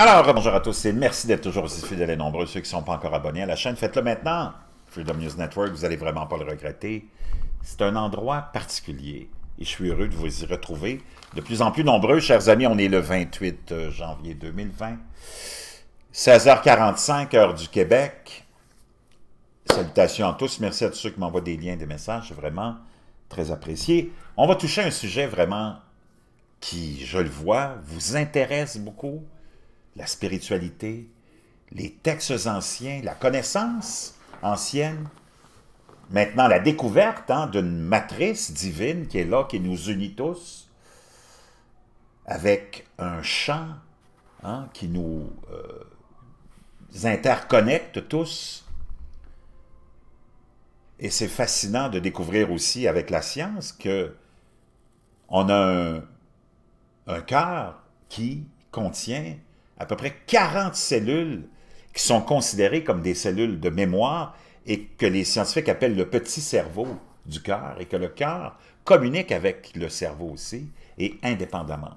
Alors, bonjour à tous et merci d'être toujours aussi fidèles et nombreux. Ceux qui ne sont pas encore abonnés à la chaîne, faites-le maintenant. Freedom News Network, vous n'allez vraiment pas le regretter. C'est un endroit particulier et je suis heureux de vous y retrouver. De plus en plus nombreux, chers amis, on est le 28 euh, janvier 2020, 16h45, heure du Québec. Salutations à tous. Merci à tous ceux qui m'envoient des liens, des messages. vraiment très apprécié. On va toucher un sujet vraiment qui, je le vois, vous intéresse beaucoup la spiritualité, les textes anciens, la connaissance ancienne, maintenant la découverte hein, d'une matrice divine qui est là, qui nous unit tous, avec un champ hein, qui nous euh, interconnecte tous. Et c'est fascinant de découvrir aussi avec la science que on a un, un cœur qui contient à peu près 40 cellules qui sont considérées comme des cellules de mémoire et que les scientifiques appellent le petit cerveau du cœur et que le cœur communique avec le cerveau aussi et indépendamment.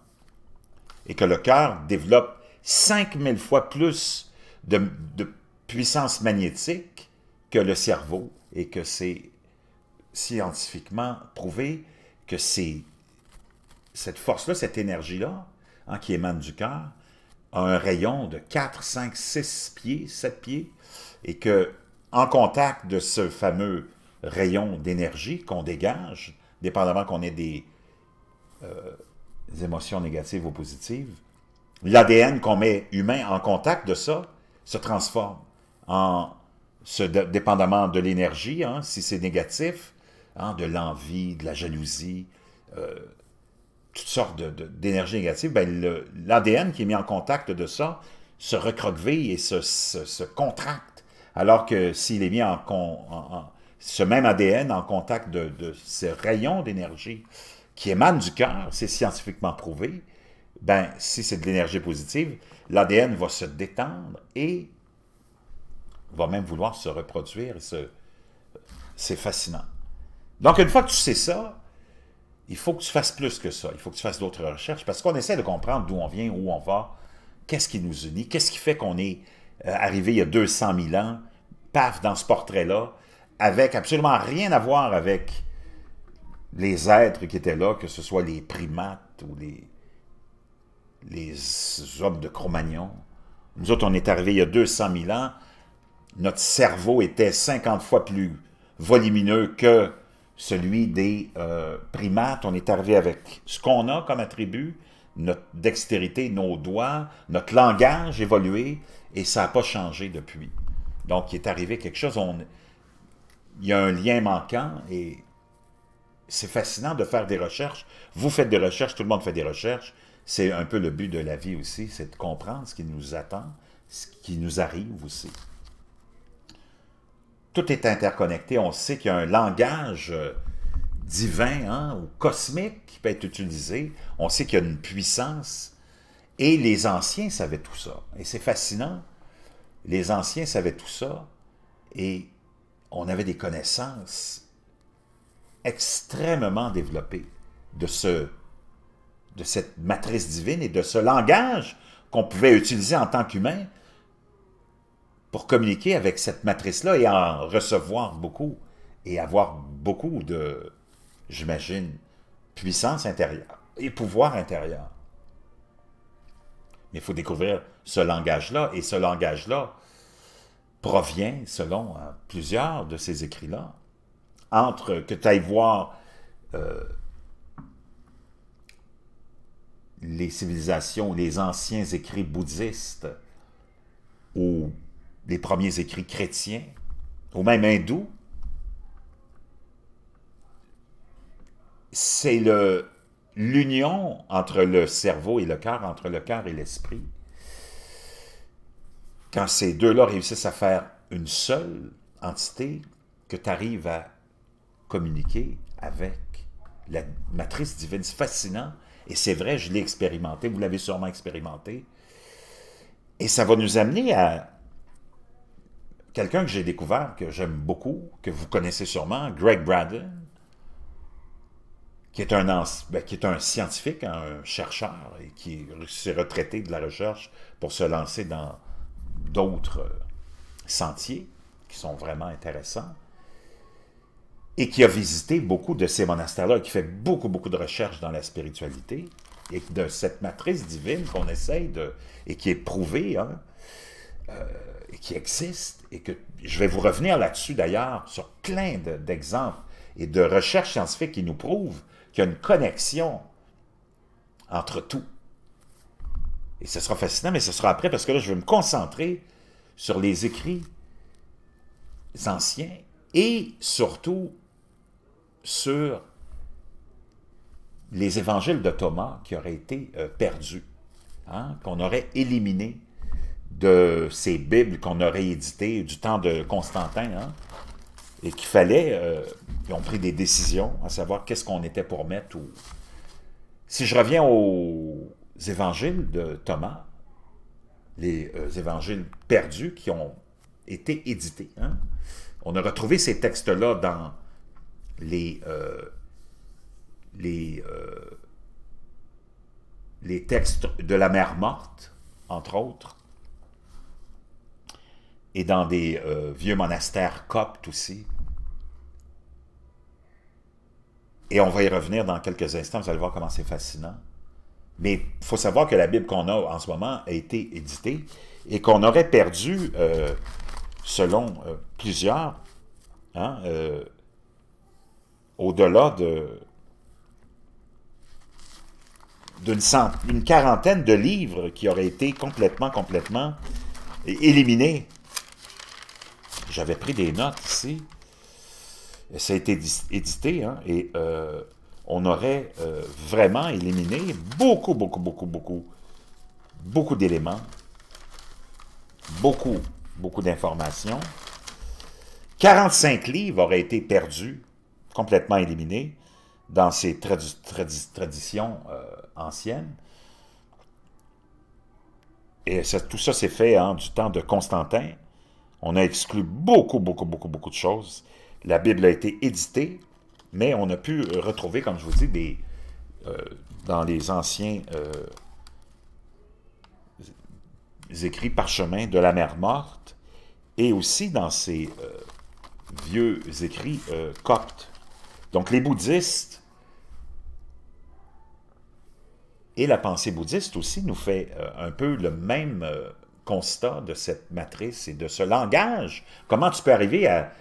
Et que le cœur développe 5000 fois plus de, puissance magnétique que le cerveau et que c'est scientifiquement prouvé que c'est cette force-là, cette énergie-là, hein, qui émane du cœur, un rayon de 4, 5, 6 pieds, 7 pieds, et que en contact de ce fameux rayon d'énergie qu'on dégage, dépendamment qu'on ait des, euh, émotions négatives ou positives, l'ADN qu'on met humain en contact de ça se transforme en, ce, dépendamment de l'énergie, hein, si c'est négatif, hein, de l'envie, de la jalousie, euh, toutes sortes d'énergie négative, ben l'ADN qui est mis en contact de ça se recroqueville et se, contracte. Alors que s'il est mis en, ce même ADN en contact de, de ces rayons d'énergie qui émanent du cœur, c'est scientifiquement prouvé, ben si c'est de l'énergie positive, l'ADN va se détendre et va même vouloir se reproduire. C'est fascinant. Donc, une fois que tu sais ça, il faut que tu fasses plus que ça. Il faut que tu fasses d'autres recherches parce qu'on essaie de comprendre d'où on vient, où on va, qu'est-ce qui nous unit, qu'est-ce qui fait qu'on est euh, arrivé il y a 200 000 ans, paf, dans ce portrait-là, avec absolument rien à voir avec les êtres qui étaient là, que ce soit les primates ou les, hommes de Cro-Magnon. Nous autres, on est arrivé il y a 200 000 ans, notre cerveau était 50 fois plus volumineux que celui des euh, primates. On est arrivé avec ce qu'on a comme attribut, notre dextérité, nos doigts, notre langage évolué, et ça n'a pas changé depuis. Donc, il est arrivé quelque chose, on, il y a un lien manquant, et c'est fascinant de faire des recherches. Vous faites des recherches, tout le monde fait des recherches. C'est un peu le but de la vie aussi, c'est de comprendre ce qui nous attend, ce qui nous arrive aussi tout est interconnecté. On sait qu'il y a un langage euh, divin hein, ou cosmique qui peut être utilisé. On sait qu'il y a une puissance. Et les anciens savaient tout ça. Et c'est fascinant. Les anciens savaient tout ça. Et on avait des connaissances extrêmement développées de, ce, de cette matrice divine et de ce langage qu'on pouvait utiliser en tant qu'humain pour communiquer avec cette matrice-là et en recevoir beaucoup et avoir beaucoup de, j'imagine, puissance intérieure et pouvoir intérieur. Mais il faut découvrir ce langage-là, et ce langage-là provient, selon euh, plusieurs de ces écrits-là, entre que tu ailles voir euh, les civilisations, les anciens écrits bouddhistes, ou les premiers écrits chrétiens, ou même hindous, c'est le l'union entre le cerveau et le cœur, entre le cœur et l'esprit. Quand ces deux-là réussissent à faire une seule entité, que tu arrives à communiquer avec la matrice divine, c'est fascinant. Et c'est vrai, je l'ai expérimenté, vous l'avez sûrement expérimenté. Et ça va nous amener à quelqu'un que j'ai découvert, que j'aime beaucoup, que vous connaissez sûrement, Greg Braden, qui est un, ben, qui est un scientifique, un chercheur, et qui s'est retraité de la recherche pour se lancer dans d'autres sentiers qui sont vraiment intéressants, et qui a visité beaucoup de ces monastères-là, qui fait beaucoup, beaucoup de recherches dans la spiritualité, et de cette matrice divine qu'on essaye de... et qui est prouvée, hein, euh, qui existent et que je vais vous revenir là-dessus d'ailleurs sur plein d'exemples et de recherches scientifiques qui nous prouvent qu'il y a une connexion entre tout. Et ce sera fascinant, mais ce sera après parce que là, je vais me concentrer sur les écrits anciens et surtout sur les évangiles de Thomas qui auraient été euh, perdus, hein, qu'on aurait éliminés de ces Bibles qu'on aurait éditées du temps de Constantin, hein, et qu'il fallait, euh, ils ont pris des décisions à savoir qu'est-ce qu'on était pour mettre. Ou... Si je reviens aux évangiles de Thomas, les euh, évangiles perdus qui ont été édités, hein, on a retrouvé ces textes-là dans les, euh, les, les textes de la mer morte, entre autres, et dans des euh, vieux monastères coptes aussi. Et on va y revenir dans quelques instants, vous allez voir comment c'est fascinant. Mais il faut savoir que la Bible qu'on a en ce moment a été éditée et qu'on aurait perdu, euh, selon euh, plusieurs, hein, au-delà de d'une une quarantaine de livres qui auraient été complètement, complètement éliminés j'avais pris des notes ici. Ça a été édité, hein, et euh, on aurait euh, vraiment éliminé beaucoup, beaucoup, beaucoup, beaucoup, beaucoup d'éléments, beaucoup, beaucoup d'informations. 45 livres auraient été perdus, complètement éliminés, dans ces traditions euh, anciennes. Et tout ça s'est fait du temps de Constantin on a exclu beaucoup, beaucoup, beaucoup, beaucoup de choses. La Bible a été éditée, mais on a pu euh, retrouver, comme je vous dis, des, euh, dans les anciens euh, écrits parchemins de la mer morte, et aussi dans ces vieux écrits coptes. Donc les bouddhistes et la pensée bouddhiste aussi nous fait un peu le même constat de cette matrice et de ce langage. Comment tu peux arriver à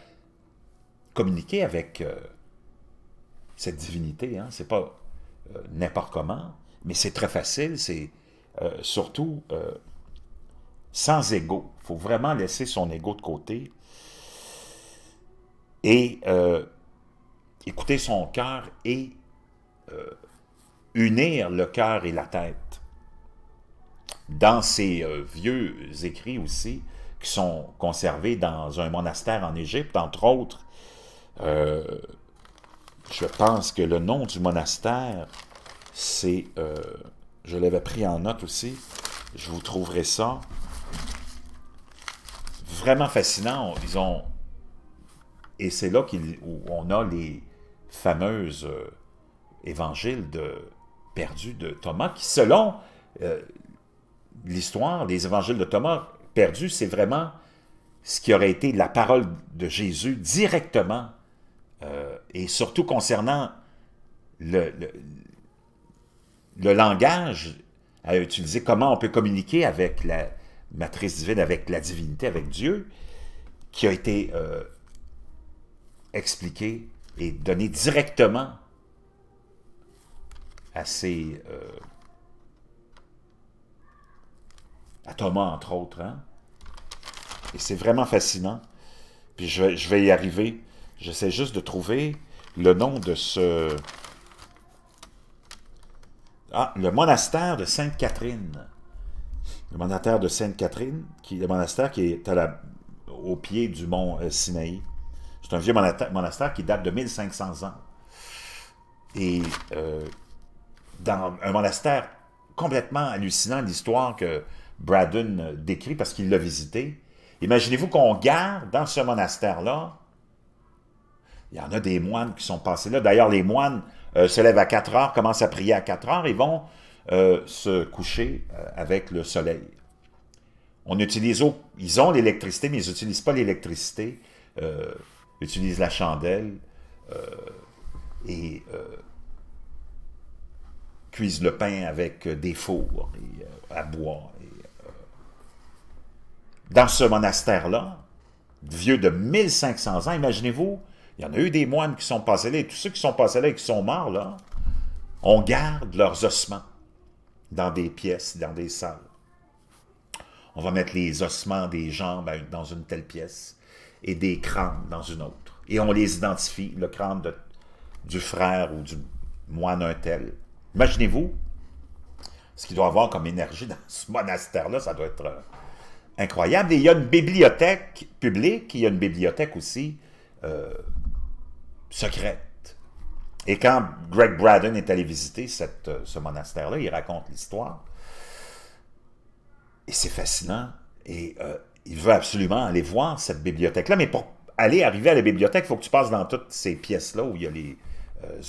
communiquer avec euh, cette divinité? Ce hein? C'est pas euh, n'importe comment, mais c'est très facile, c'est euh, surtout sans ego. Il faut vraiment laisser son ego de côté et écouter son cœur et unir le cœur et la tête dans ces euh, vieux écrits aussi, qui sont conservés dans un monastère en Égypte, entre autres, euh, je pense que le nom du monastère, c'est... Euh, je l'avais pris en note aussi. Je vous trouverai ça. Vraiment fascinant. Ils Et c'est là où on a les fameuses évangiles de, perdus de Thomas, qui, selon l'histoire, des évangiles de Thomas perdus, c'est vraiment ce qui aurait été la parole de Jésus directement, euh, et surtout concernant le, le, langage à euh, utiliser, comment on peut communiquer avec la matrice divine, avec la divinité, avec Dieu, qui a été euh, expliqué et donné directement à ces... Thomas, entre autres. Hein? Et c'est vraiment fascinant. Puis je, vais y arriver. J'essaie juste de trouver le nom de ce... Ah, le monastère de Sainte-Catherine. Le monastère de Sainte-Catherine, qui le monastère qui est à la, au pied du mont euh, Sinaï. C'est un vieux monastère qui date de 1500 ans. Et euh, dans un monastère complètement hallucinant, l'histoire que Braddon euh, décrit parce qu'il l'a visité. Imaginez-vous qu'on garde dans ce monastère-là, il y en a des moines qui sont passés là. D'ailleurs, les moines euh, se lèvent à 4 heures, commencent à prier à 4 heures et vont euh, se coucher avec le soleil. On utilise, ils ont l'électricité, mais ils n'utilisent pas l'électricité. utilisent la chandelle et cuisent le pain avec des fours à bois. Et, dans ce monastère-là, vieux de 1500 ans, imaginez-vous, il y en a eu des moines qui sont passés là, et tous ceux qui sont passés là et qui sont morts, là, on garde leurs ossements dans des pièces, dans des salles. On va mettre les ossements des jambes dans une telle pièce et des crânes dans une autre. Et on les identifie, le crâne du frère ou du moine un tel. Imaginez-vous ce qu'il doit avoir comme énergie dans ce monastère-là, ça doit être euh, incroyable. Et il y a une bibliothèque publique, il y a une bibliothèque aussi euh, secrète. Et quand Greg Braden est allé visiter cette, euh, ce monastère-là, il raconte l'histoire. Et c'est fascinant. Et euh, il veut absolument aller voir cette bibliothèque-là. Mais pour aller arriver à la bibliothèque, il faut que tu passes dans toutes ces pièces-là où il y a les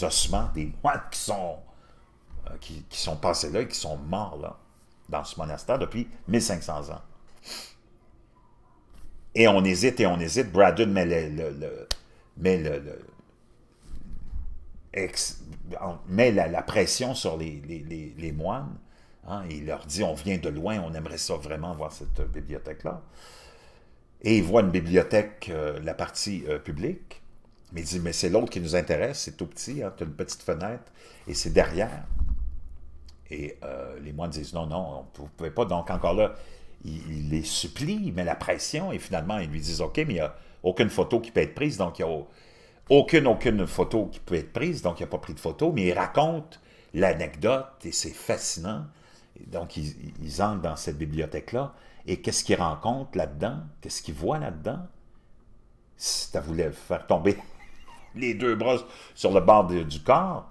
ossements des moines qui sont, qui, sont passés là et qui sont morts là, dans ce monastère depuis 1500 ans. Et on hésite et on hésite. Braden met le... le ex, met la, pression sur les, moines. Hein, il leur dit, on vient de loin, on aimerait ça vraiment voir cette bibliothèque-là. Et il voit une bibliothèque, euh, la partie euh, publique. Mais il dit, mais c'est l'autre qui nous intéresse, c'est tout petit, hein, tu as une petite fenêtre, et c'est derrière. Et euh, les moines disent, non, non, vous ne pouvez pas. Donc, encore là, il, les supplie, il met la pression et finalement, ils lui disent, OK, mais il n'y a aucune photo qui peut être prise, donc il n'y a aucune, aucune photo qui peut être prise, donc il a pas pris de photo, mais il raconte l'anecdote et c'est fascinant. donc, ils, entrent dans cette bibliothèque-là et qu'est-ce qu'ils rencontrent là-dedans? Qu'est-ce qu'ils voient là-dedans? Si tu voulais faire tomber les deux bras sur le bord du corps,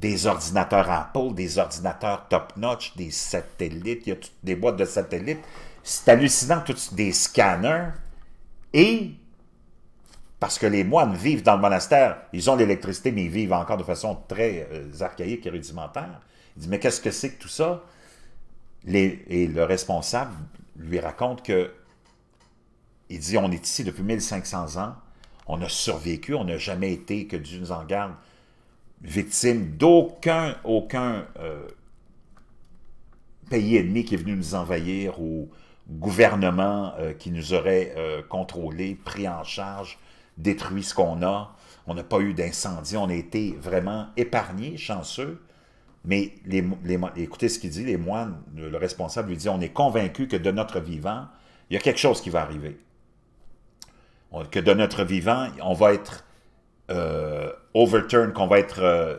des ordinateurs Apple, des ordinateurs top-notch, des satellites, il y a toutes des boîtes de satellites. C'est hallucinant, tous des scanners. Et, parce que les moines vivent dans le monastère, ils ont l'électricité, mais ils vivent encore de façon très euh, archaïque et rudimentaire. Il dit, mais qu'est-ce que c'est que tout ça? Les, et le responsable lui raconte que, il dit, on est ici depuis 1500 ans, on a survécu, on n'a jamais été, que Dieu nous en garde, victime d'aucun aucun, euh, pays ennemi qui est venu nous envahir ou gouvernement euh, qui nous aurait euh, contrôlé, pris en charge, détruit ce qu'on a. On n'a pas eu d'incendie, on a été vraiment épargnés, chanceux. Mais les, écoutez ce qu'il dit, les moines, le responsable lui dit, on est convaincu que de notre vivant, il y a quelque chose qui va arriver. que de notre vivant, on va être euh, overturn, qu'on va être, euh,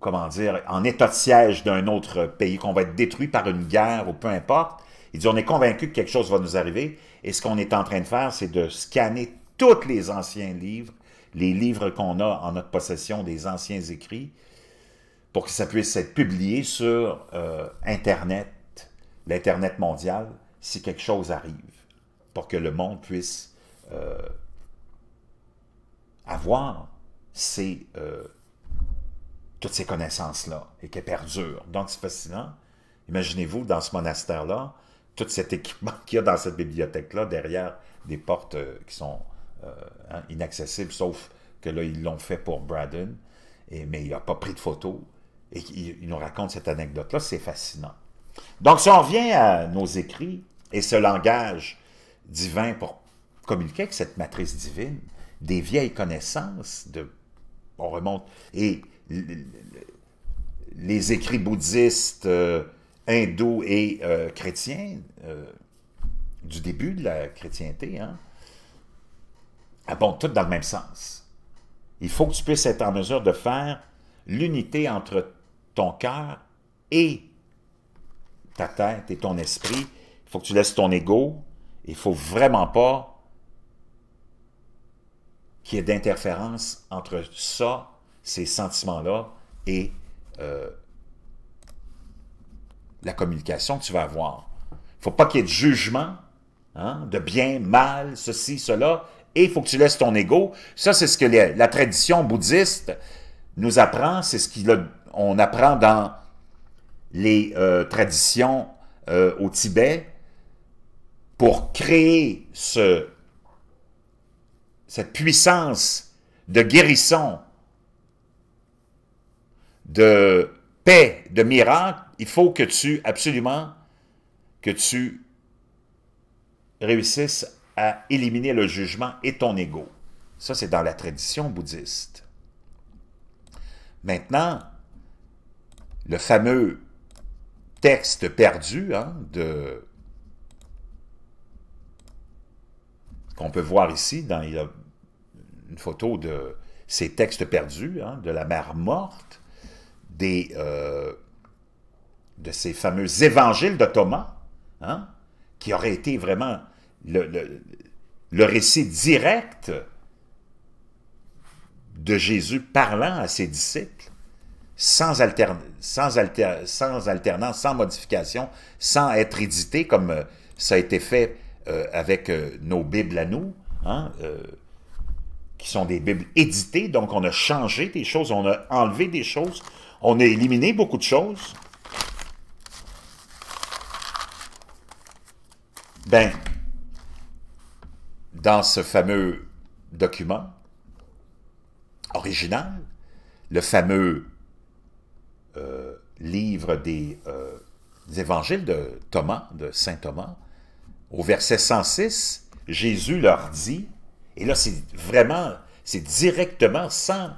comment dire, en état de siège d'un autre pays, qu'on va être détruit par une guerre ou peu importe. Il dit, on est convaincu que quelque chose va nous arriver. Et ce qu'on est en train de faire, c'est de scanner tous les anciens livres, les livres qu'on a en notre possession, des anciens écrits, pour que ça puisse être publié sur euh, Internet, l'Internet mondial, si quelque chose arrive, pour que le monde puisse avoir euh, toutes ces connaissances-là et qu'elles perdurent. Donc, c'est fascinant. Imaginez-vous, dans ce monastère-là, tout cet équipement qu'il y a dans cette bibliothèque-là, derrière des portes euh, qui sont euh, hein, inaccessibles, sauf que là, ils l'ont fait pour Braden, mais il n'a pas pris de photos. Et il, il nous raconte cette anecdote-là, c'est fascinant. Donc, si on revient à nos écrits et ce langage divin pour communiquer avec cette matrice divine, des vieilles connaissances. on remonte. Et les écrits bouddhistes, euh, hindous et euh, chrétiens euh, du début de la chrétienté hein, abondent toutes dans le même sens. Il faut que tu puisses être en mesure de faire l'unité entre ton cœur et ta tête et ton esprit. Il faut que tu laisses ton ego. Il faut vraiment pas qu'il y ait d'interférence entre ça, ces sentiments-là, et euh, la communication que tu vas avoir. Il ne faut pas qu'il y ait de jugement, hein, de bien, mal, ceci, cela, et il faut que tu laisses ton ego. Ça, c'est ce que la tradition bouddhiste nous apprend, c'est ce qu'on apprend dans les euh, traditions euh, au Tibet. Pour créer ce cette puissance de guérison, de paix, de miracle, il faut que tu, absolument, que tu réussisses à éliminer le jugement et ton ego. Ça, c'est dans la tradition bouddhiste. Maintenant, le fameux texte perdu hein, de qu'on peut voir ici dans une photo de ces textes perdus, hein, de la mère morte, des, euh, de ces fameux évangiles de Thomas, hein, qui auraient été vraiment le, le, récit direct de Jésus parlant à ses disciples, sans, sans, sans, alternance, sans modification, sans être édité comme euh, ça a été fait euh, avec nos Bibles à nous, hein, sont des Bibles éditées, donc on a changé des choses, on a enlevé des choses, on a éliminé beaucoup de choses. Ben, dans ce fameux document original, le fameux euh, livre des, des euh, évangiles de Thomas, de Saint Thomas, au verset 106, Jésus leur dit, et là, c'est vraiment c'est directement sans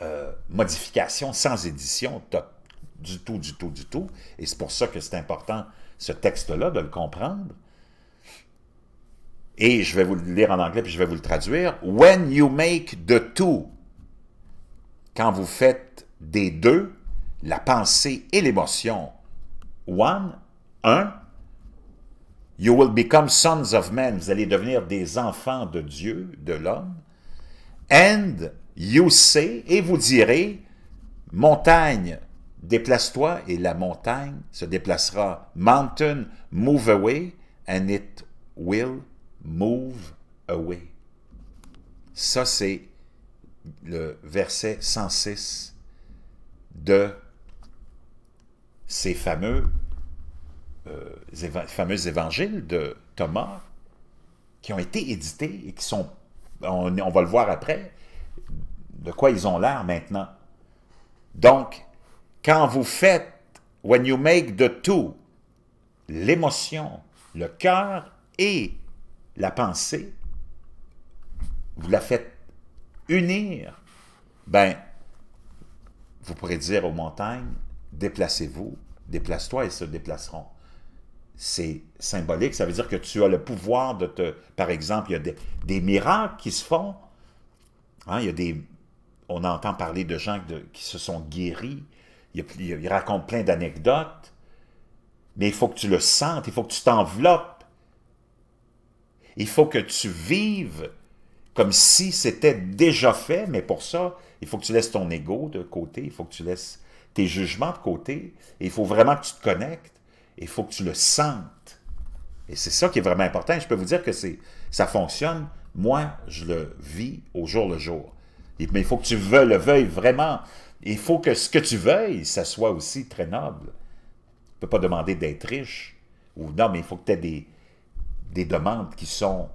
euh, modification, sans édition, du tout, du tout, du tout. Et c'est pour ça que c'est important, ce texte-là, de le comprendre. Et je vais vous le lire en anglais, puis je vais vous le traduire. « When you make the two », quand vous faites des deux, la pensée et l'émotion, one, un, You will become sons of men. Vous allez devenir des enfants de Dieu, de l'homme and you say, et vous direz, montagne, déplace-toi, et la montagne se déplacera. Mountain, move away, and it will move away. Ça, c'est le verset 106 de ces fameux, euh, fameux évangiles de Thomas qui ont été édités et qui sont on, va le voir après, de quoi ils ont l'air maintenant. Donc, quand vous faites « when you make the two », l'émotion, le cœur et la pensée, vous la faites unir, ben, vous pourrez dire aux montagnes, déplacez-vous, déplace-toi, et se déplaceront c'est symbolique. Ça veut dire que tu as le pouvoir de te... Par exemple, il y a des, miracles qui se font. Hein, il y a des... On entend parler de gens qui se sont guéris. Ils il racontent plein d'anecdotes. Mais il faut que tu le sentes, il faut que tu t'enveloppes. Il faut que tu vives comme si c'était déjà fait, mais pour ça, il faut que tu laisses ton ego de côté, il faut que tu laisses tes jugements de côté, il faut vraiment que tu te connectes il faut que tu le sentes. Et c'est ça qui est vraiment important. Je peux vous dire que ça fonctionne. Moi, je le vis au jour le jour. mais il faut que tu le veuilles vraiment. Il faut que ce que tu veuilles, ça soit aussi très noble. Tu ne peux pas demander d'être riche. Ou non, mais il faut que tu aies des, des demandes qui sont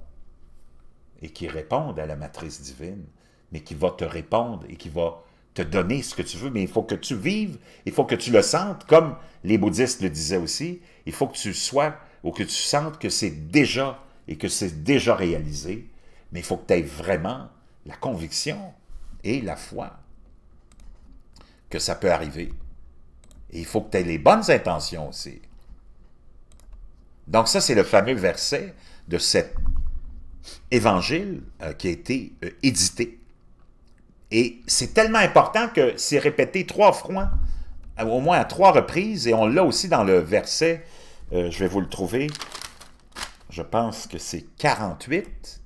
et qui répondent à la matrice divine, mais qui va te répondre et qui va te donner ce que tu veux, mais il faut que tu vives, il faut que tu le sentes, comme les bouddhistes le disaient aussi, il faut que tu sois ou que tu sentes que c'est déjà et que c'est déjà réalisé, mais il faut que tu aies vraiment la conviction et la foi que ça peut arriver. Et il faut que tu aies les bonnes intentions aussi. Donc ça, c'est le fameux verset de cet évangile euh, qui a été euh, édité et c'est tellement important que c'est répété trois fois, au moins à trois reprises, et on l'a aussi dans le verset, euh, je vais vous le trouver, je pense que c'est 48.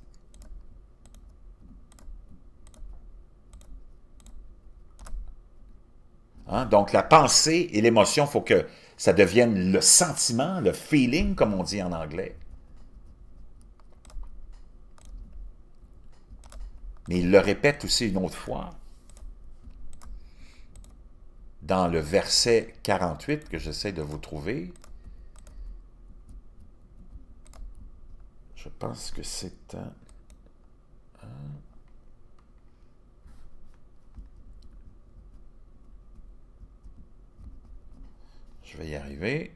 Hein, donc la pensée et l'émotion, il faut que ça devienne le sentiment, le feeling, comme on dit en anglais. Mais il le répète aussi une autre fois dans le verset 48 que j'essaie de vous trouver. Je pense que c'est Je vais y arriver.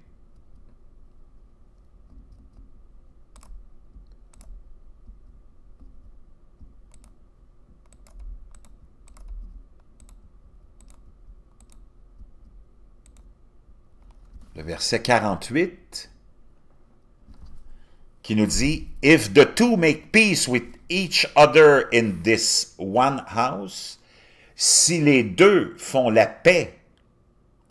le verset 48, qui nous dit « If the two make peace with each other in this one house », si les deux font la paix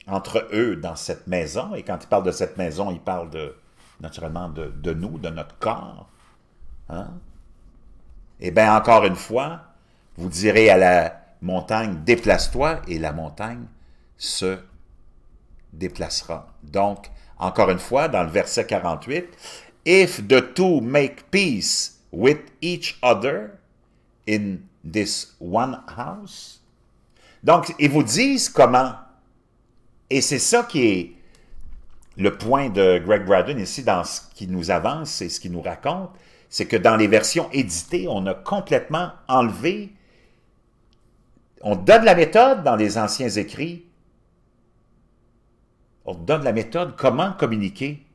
entre eux dans cette maison, et quand il parle de cette maison, il parle de, naturellement de, nous, de notre corps, hein? eh bien, encore une fois, vous direz à la montagne, déplace-toi, et la montagne se déplacera. Donc, encore une fois, dans le verset 48, If the two make peace with each other in this one house. Donc, ils vous disent comment. Et c'est ça qui est le point de Greg Braden ici dans ce qui nous avance et ce qu'il nous raconte, c'est que dans les versions éditées, on a complètement enlevé, on donne la méthode dans les anciens écrits, on te donne la méthode comment communiquer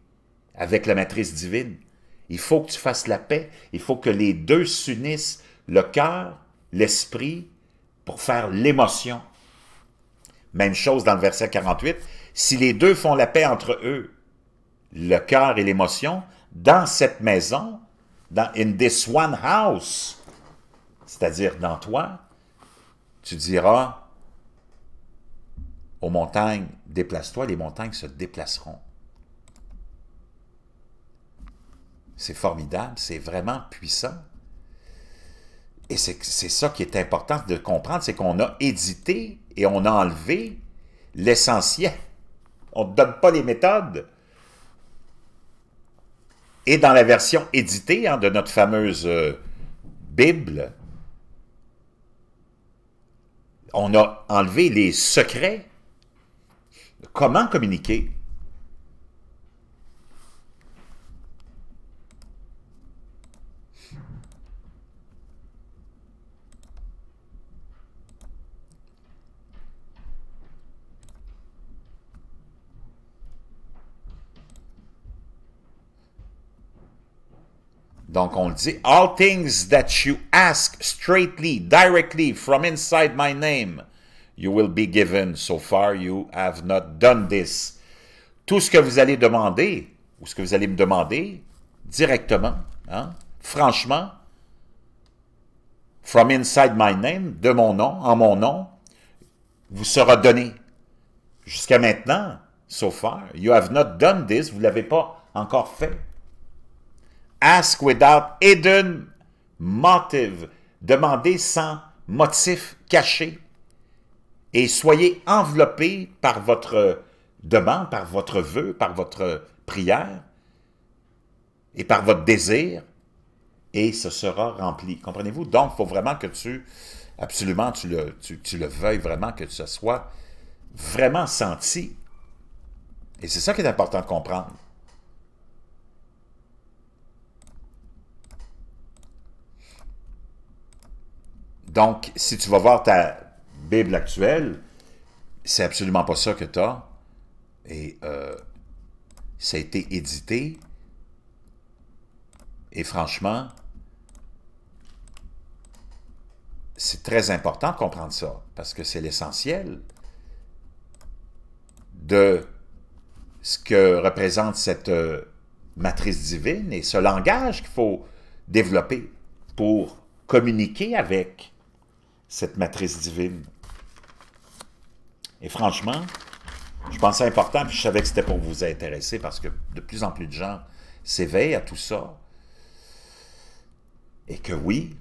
avec la matrice divine. Il faut que tu fasses la paix, il faut que les deux s'unissent, le cœur, l'esprit, pour faire l'émotion. Même chose dans le verset 48, si les deux font la paix entre eux, le cœur et l'émotion, dans cette maison, dans in this one house, c'est-à-dire dans toi, tu diras, aux montagnes, déplace-toi, les montagnes se déplaceront. C'est formidable, c'est vraiment puissant. Et c'est ça qui est important de comprendre, c'est qu'on a édité et on a enlevé l'essentiel. On ne donne pas les méthodes. Et dans la version éditée hein, de notre fameuse euh, Bible, on a enlevé les secrets Comment communiquer? Donc, on dit, all things that you ask straightly, directly, from inside my name – you will be given. So far, you have not done this. Tout ce que vous allez demander, ou ce que vous allez me demander, directement, hein, franchement, from inside my name, de mon nom, en mon nom, vous sera donné. Jusqu'à maintenant, so far, you have not done this, vous ne l'avez pas encore fait. Ask without hidden motive, demandez sans motif caché et soyez enveloppés par votre demande, par votre vœu, par votre prière et par votre désir, et ce sera rempli. Comprenez-vous? Donc, il faut vraiment que tu, absolument, tu le, tu le veuilles vraiment, que ce soit vraiment senti. Et c'est ça qui est important de comprendre. Donc, si tu vas voir ta, Bible actuelle, c'est absolument pas ça que tu as. Et euh, ça a été édité. Et franchement, c'est très important de comprendre ça, parce que c'est l'essentiel de ce que représente cette euh, matrice divine et ce langage qu'il faut développer pour communiquer avec cette matrice divine. Et franchement, je pensais important, puis je savais que c'était pour vous intéresser parce que de plus en plus de gens s'éveillent à tout ça. Et que oui,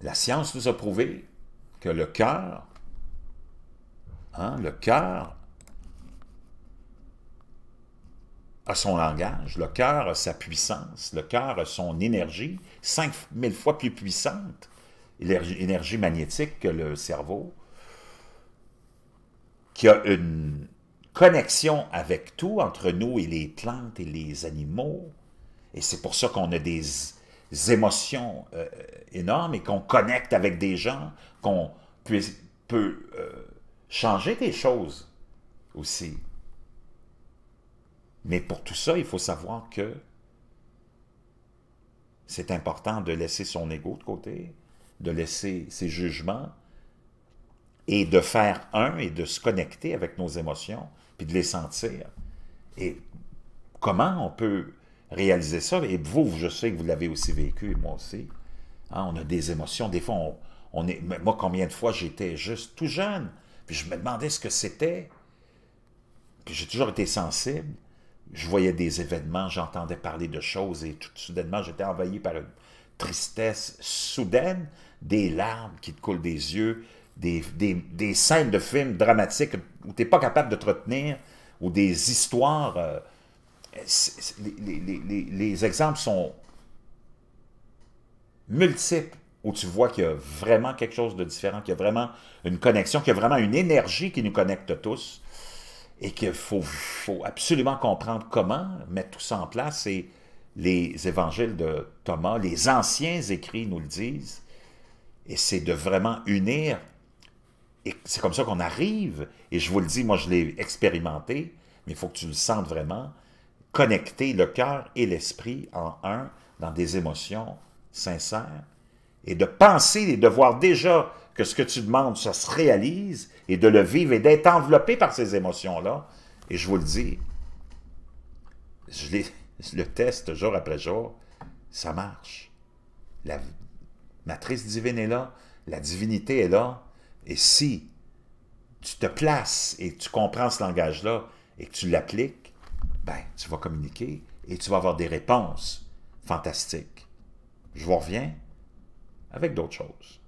la science nous a prouvé que le cœur, hein, le cœur a son langage, le cœur a sa puissance, le cœur a son énergie, 5000 fois plus puissante, énergie magnétique que le cerveau, qui a une connexion avec tout, entre nous et les plantes et les animaux. Et c'est pour ça qu'on a des émotions euh, énormes et qu'on connecte avec des gens, qu'on peut euh, changer des choses aussi. Mais pour tout ça, il faut savoir que c'est important de laisser son ego de côté, de laisser ses jugements, et de faire un et de se connecter avec nos émotions, puis de les sentir. Et comment on peut réaliser ça? Et vous, je sais que vous l'avez aussi vécu, et moi aussi. Hein, on a des émotions. Des fois, on, est, moi, combien de fois j'étais juste tout jeune, puis je me demandais ce que c'était. Puis j'ai toujours été sensible. Je voyais des événements, j'entendais parler de choses, et tout soudainement, j'étais envahi par une tristesse soudaine, des larmes qui te coulent des yeux, des, des, des scènes de films dramatiques où tu n'es pas capable de te retenir, ou des histoires. Euh, les, les, les, les, exemples sont multiples où tu vois qu'il y a vraiment quelque chose de différent, qu'il y a vraiment une connexion, qu'il y a vraiment une énergie qui nous connecte tous et qu'il faut, faut, absolument comprendre comment mettre tout ça en place. Et les évangiles de Thomas, les anciens écrits nous le disent, et c'est de vraiment unir et c'est comme ça qu'on arrive, et je vous le dis, moi je l'ai expérimenté, mais il faut que tu le sentes vraiment, connecter le cœur et l'esprit en un, dans des émotions sincères, et de penser et de voir déjà que ce que tu demandes, ça se réalise, et de le vivre et d'être enveloppé par ces émotions-là. Et je vous le dis, je, je le teste jour après jour, ça marche. La matrice divine est là, la divinité est là, et si tu te places et tu comprends ce langage-là et que tu l'appliques, ben, tu vas communiquer et tu vas avoir des réponses fantastiques. Je vous reviens avec d'autres choses.